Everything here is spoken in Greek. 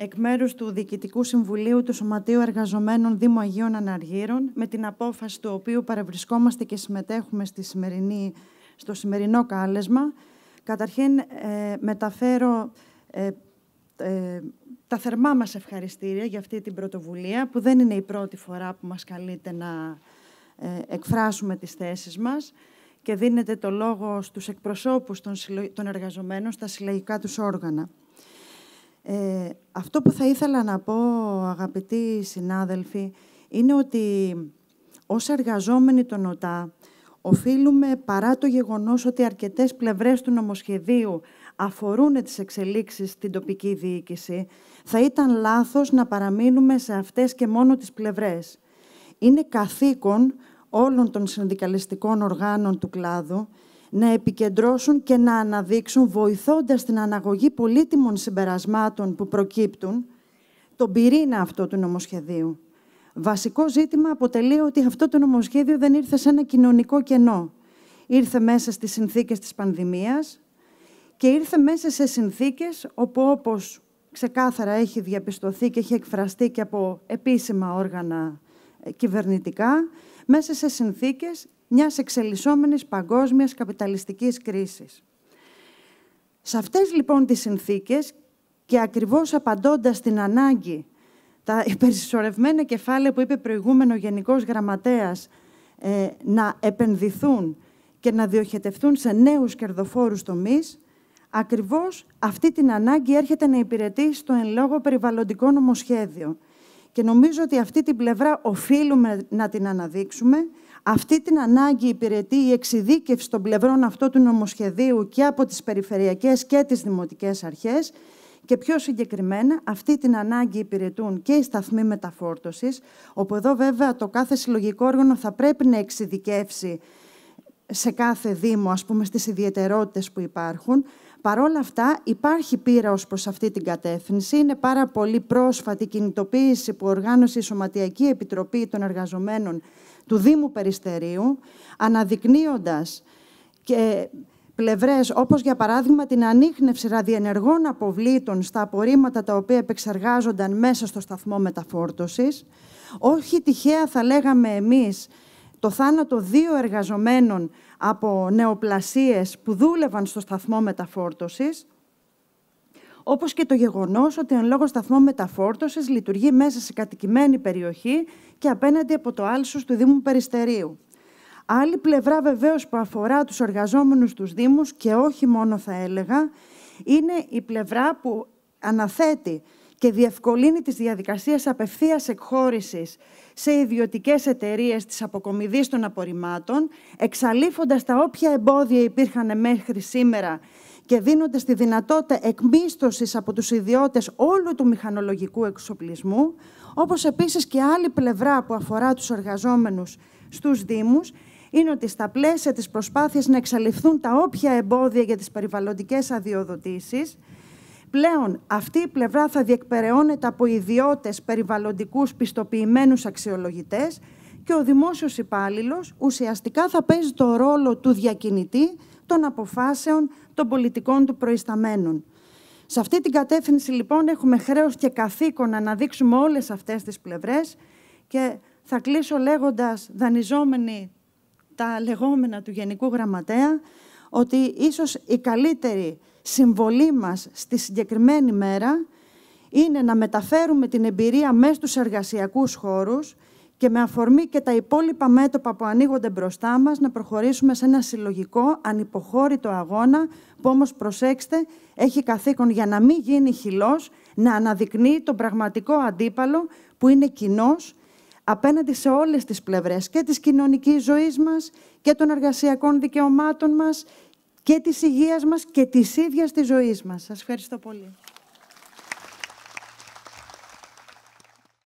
εκ μέρους του Διοικητικού Συμβουλίου του Σωματείου Εργαζομένων Δήμου Αγίων Αναργύρων, με την απόφαση του οποίου παρευρισκόμαστε και συμμετέχουμε στη στο σημερινό κάλεσμα. Καταρχήν, ε, μεταφέρω ε, ε, τα θερμά μας ευχαριστήρια για αυτή την πρωτοβουλία, που δεν είναι η πρώτη φορά που μας καλείται να εκφράσουμε τις θέσεις μας και δίνεται το λόγο στους εκπροσώπους των, εργαζομένων στα συλλογικά τους όργανα. Ε, αυτό που θα ήθελα να πω, αγαπητοί συνάδελφοι, είναι ότι ως εργαζόμενοι των ΟΤΑ, οφείλουμε παρά το γεγονός ότι αρκετές πλευρές του νομοσχεδίου αφορούν τις εξελίξεις στην τοπική διοίκηση, θα ήταν λάθος να παραμείνουμε σε αυτές και μόνο τις πλευρές. Είναι καθήκον όλων των συνδικαλιστικών οργάνων του κλάδου να επικεντρώσουν και να αναδείξουν, βοηθώντας την αναγωγή πολύτιμων συμπερασμάτων που προκύπτουν, τον πυρήνα αυτό του νομοσχεδίου. Βασικό ζήτημα αποτελεί ότι αυτό το νομοσχέδιο δεν ήρθε σε ένα κοινωνικό κενό. Ήρθε μέσα στις συνθήκες της πανδημίας και ήρθε μέσα σε συνθήκες όπου όπως ξεκάθαρα έχει διαπιστωθεί και έχει εκφραστεί και από επίσημα όργανα ε, κυβερνητικά, μέσα σε συνθήκες μιας εξελισσόμενης παγκόσμιας καπιταλιστικής κρίσης. Σε αυτές λοιπόν τις συνθήκες και ακριβώς απαντώντας την ανάγκη τα υπερσυσσωρευμένα κεφάλαια που είπε προηγούμενο ο Γενικός Γραμματέας ε, να επενδυθούν και να διοχετευτούν σε νέους κερδοφόρους τομείς, ακριβώς αυτή την ανάγκη έρχεται να υπηρετεί στο εν λόγω περιβαλλοντικό νομοσχέδιο. Και νομίζω ότι αυτή την πλευρά οφείλουμε να την αναδείξουμε. Αυτή την ανάγκη υπηρετεί η εξειδίκευση των πλευρών αυτού του νομοσχεδίου και από τις περιφερειακές και τις δημοτικές αρχές. Και πιο συγκεκριμένα, αυτή την ανάγκη υπηρετούν και οι σταθμοί μεταφόρτωσης, όπου εδώ βέβαια το κάθε συλλογικό όργανο θα πρέπει να εξειδικεύσει σε κάθε Δήμο, ας πούμε, στις ιδιαιτερότητες που υπάρχουν, Παρ' όλα αυτά υπάρχει πείρα ως προς αυτή την κατεύθυνση. Είναι πάρα πολύ πρόσφατη κινητοποίηση που οργάνωσε η Σωματιακή Επιτροπή των Εργαζομένων του Δήμου Περιστερίου, αναδεικνύοντας και πλευρές, όπως για παράδειγμα την ανείχνευση ραδιενεργών αποβλήτων στα απορρίμματα τα οποία επεξεργάζονταν μέσα στο σταθμό μεταφόρτωσης. Όχι τυχαία θα λέγαμε εμείς το θάνατο δύο εργαζομένων από νεοπλασίες που δούλευαν στο σταθμό μεταφόρτωσης, όπως και το γεγονός ότι εν λόγω σταθμό μεταφόρτωσης λειτουργεί μέσα σε κατοικημένη περιοχή και απέναντι από το άλσος του Δήμου Περιστερίου. Άλλη πλευρά βεβαίως που αφορά τους εργαζόμενους τους Δήμους και όχι μόνο θα έλεγα, είναι η πλευρά που αναθέτει και διευκολύνει τις διαδικασίες απευθείας εκχώρησης σε ιδιωτικές εταιρείες της αποκομιδής των απορριμμάτων, εξαλείφοντας τα όποια εμπόδια υπήρχαν μέχρι σήμερα και δίνοντας τη δυνατότητα εκμίστοσης από τους ιδιώτες όλου του μηχανολογικού εξοπλισμού, όπως επίσης και άλλη πλευρά που αφορά τους εργαζόμενους στους Δήμους, είναι ότι στα πλαίσια της προσπάθειας να εξαλειφθούν τα όποια εμπόδια για τις περιβαλλοντικές αδειοδοτήσεις, Πλέον αυτή η πλευρά θα διεκπεραιώνεται από ιδιώτες περιβαλλοντικούς πιστοποιημένους αξιολογητές και ο δημόσιος υπάλληλος ουσιαστικά θα παίζει το ρόλο του διακινητή των αποφάσεων των πολιτικών του προϊσταμένων. Σε αυτή την κατεύθυνση λοιπόν έχουμε χρέος και καθήκον να αναδείξουμε όλες αυτές τις πλευρές και θα κλείσω λέγοντας δανειζόμενοι τα λεγόμενα του Γενικού Γραμματέα ότι ίσως η καλύτερη συμβολή μας στη συγκεκριμένη μέρα είναι να μεταφέρουμε την εμπειρία μέσα στους εργασιακούς χώρους και με αφορμή και τα υπόλοιπα μέτωπα που ανοίγονται μπροστά μας να προχωρήσουμε σε ένα συλλογικό, ανυποχώρητο αγώνα που όμως προσέξτε έχει καθήκον για να μην γίνει χυλός, να αναδεικνύει τον πραγματικό αντίπαλο που είναι κοινός απέναντι σε όλες τις πλευρές και της κοινωνικής ζωής μας και των εργασιακών δικαιωμάτων μας και της υγείας μας και της ίδιας της ζωής μας. Σας ευχαριστώ πολύ.